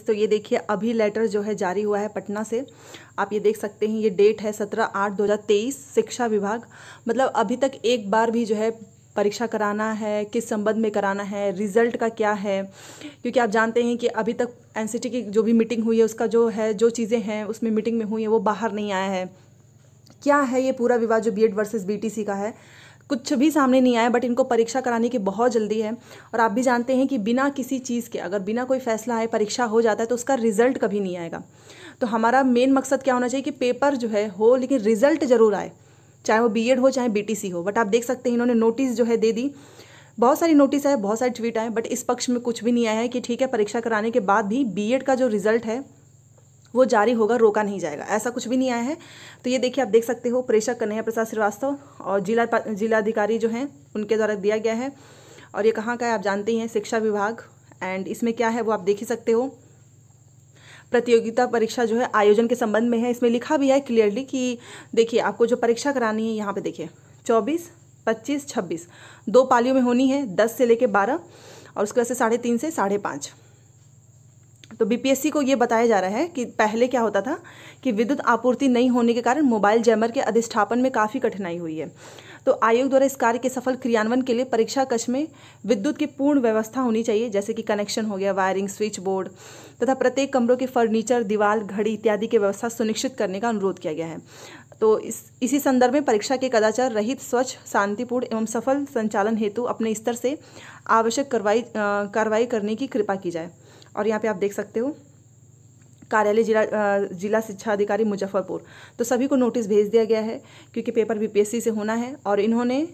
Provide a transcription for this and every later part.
इस तो ये देखिए अभी लेटर जो है जारी हुआ है पटना से आप ये देख सकते हैं ये डेट है सत्रह आठ दो हज़ार तेईस शिक्षा विभाग मतलब अभी तक एक बार भी जो है परीक्षा कराना है किस संबंध में कराना है रिजल्ट का क्या है क्योंकि आप जानते हैं कि अभी तक एन की जो भी मीटिंग हुई है उसका जो है जो चीज़ें हैं उसमें मीटिंग में हुई हैं वो बाहर नहीं आया है क्या है ये पूरा विवाद जो बी एड वर्सेज बी का है कुछ भी सामने नहीं आया बट इनको परीक्षा कराने की बहुत जल्दी है और आप भी जानते हैं कि बिना किसी चीज़ के अगर बिना कोई फैसला आए परीक्षा हो जाता है तो उसका रिजल्ट कभी नहीं आएगा तो हमारा मेन मकसद क्या होना चाहिए कि पेपर जो है हो लेकिन रिजल्ट ज़रूर आए चाहे वो बी हो चाहे बी हो बट आप देख सकते हैं इन्होंने नोटिस जो है दे दी बहुत सारी नोटिस आए बहुत सारे ट्वीट आए बट इस पक्ष में कुछ भी नहीं आया है कि ठीक है परीक्षा कराने के बाद भी बी का जो रिजल्ट है वो जारी होगा रोका नहीं जाएगा ऐसा कुछ भी नहीं आया है तो ये देखिए आप देख सकते हो प्रेषक कन्हैया प्रसाद श्रीवास्तव और जिला जिलाधिकारी जो हैं उनके द्वारा दिया गया है और ये कहाँ का है आप जानते हैं शिक्षा विभाग एंड इसमें क्या है वो आप देख ही सकते हो प्रतियोगिता परीक्षा जो है आयोजन के संबंध में है इसमें लिखा भी है क्लियरली कि देखिए आपको जो परीक्षा करानी है यहाँ पे देखिए 24, 25, 26 दो पालियों में होनी है 10 से लेके 12 और उसके बाद से साढ़े तीन से साढ़े पाँच तो बीपीएससी को ये बताया जा रहा है कि पहले क्या होता था कि विद्युत आपूर्ति नहीं होने के कारण मोबाइल जैमर के अधिष्ठापन में काफ़ी कठिनाई हुई है तो आयोग द्वारा इस कार्य के सफल क्रियान्वयन के लिए परीक्षा कक्ष में विद्युत की पूर्ण व्यवस्था होनी चाहिए जैसे कि कनेक्शन हो गया वायरिंग स्विच बोर्ड तथा प्रत्येक कमरों के फर्नीचर दीवार घड़ी इत्यादि की व्यवस्था सुनिश्चित करने का अनुरोध किया गया है तो इस इसी संदर्भ में परीक्षा के कदाचार रहित स्वच्छ शांतिपूर्ण एवं सफल संचालन हेतु अपने स्तर से आवश्यक कार्रवाई कार्रवाई करने की कृपा की जाए और यहाँ पे आप देख सकते हो कार्यालय जिला जिला शिक्षा अधिकारी मुजफ्फरपुर तो सभी को नोटिस भेज दिया गया है क्योंकि पेपर बीपीएससी से होना है और इन्होंने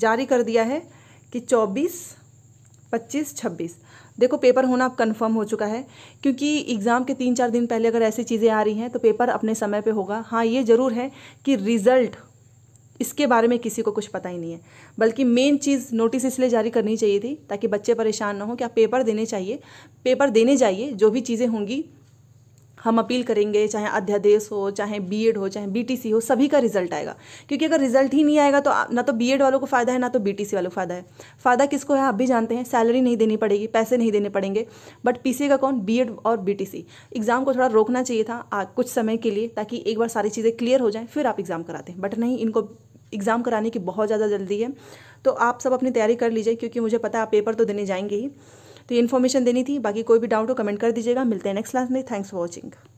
जारी कर दिया है कि 24, 25, 26 देखो पेपर होना कंफर्म हो चुका है क्योंकि एग्ज़ाम के तीन चार दिन पहले अगर ऐसी चीज़ें आ रही हैं तो पेपर अपने समय पे होगा हाँ ये ज़रूर है कि रिज़ल्ट इसके बारे में किसी को कुछ पता ही नहीं है बल्कि मेन चीज़ नोटिस इसलिए जारी करनी चाहिए थी ताकि बच्चे परेशान ना हो कि आप पेपर देने चाहिए पेपर देने जाइए जो भी चीज़ें होंगी हम अपील करेंगे चाहे अध्यादेश हो चाहे बीएड हो चाहे बीटीसी हो सभी का रिजल्ट आएगा क्योंकि अगर रिजल्ट ही नहीं आएगा तो ना तो बीएड वालों को फ़ायदा है ना तो बीटीसी वालों को फ़ायदा है फ़ायदा किसको है आप भी जानते हैं सैलरी नहीं देनी पड़ेगी पैसे नहीं देने पड़ेंगे बट पी का कौन बी और बी एग्ज़ाम को थोड़ा रोकना चाहिए था आ, कुछ समय के लिए ताकि एक बार सारी चीज़ें क्लियर हो जाएँ फिर आप एग्ज़ाम कराते हैं बट नहीं इनको एग्ज़ाम कराने की बहुत ज़्यादा जल्दी है तो आप सब अपनी तैयारी कर लीजिए क्योंकि मुझे पता है आप पेपर तो देने जाएंगे ही तो ये इन्फॉर्मेशन देनी थी बाकी कोई भी डाउट हो कमेंट कर दीजिएगा मिलते हैं नेक्स्ट क्लास में थैंक्स फॉर वॉचिंग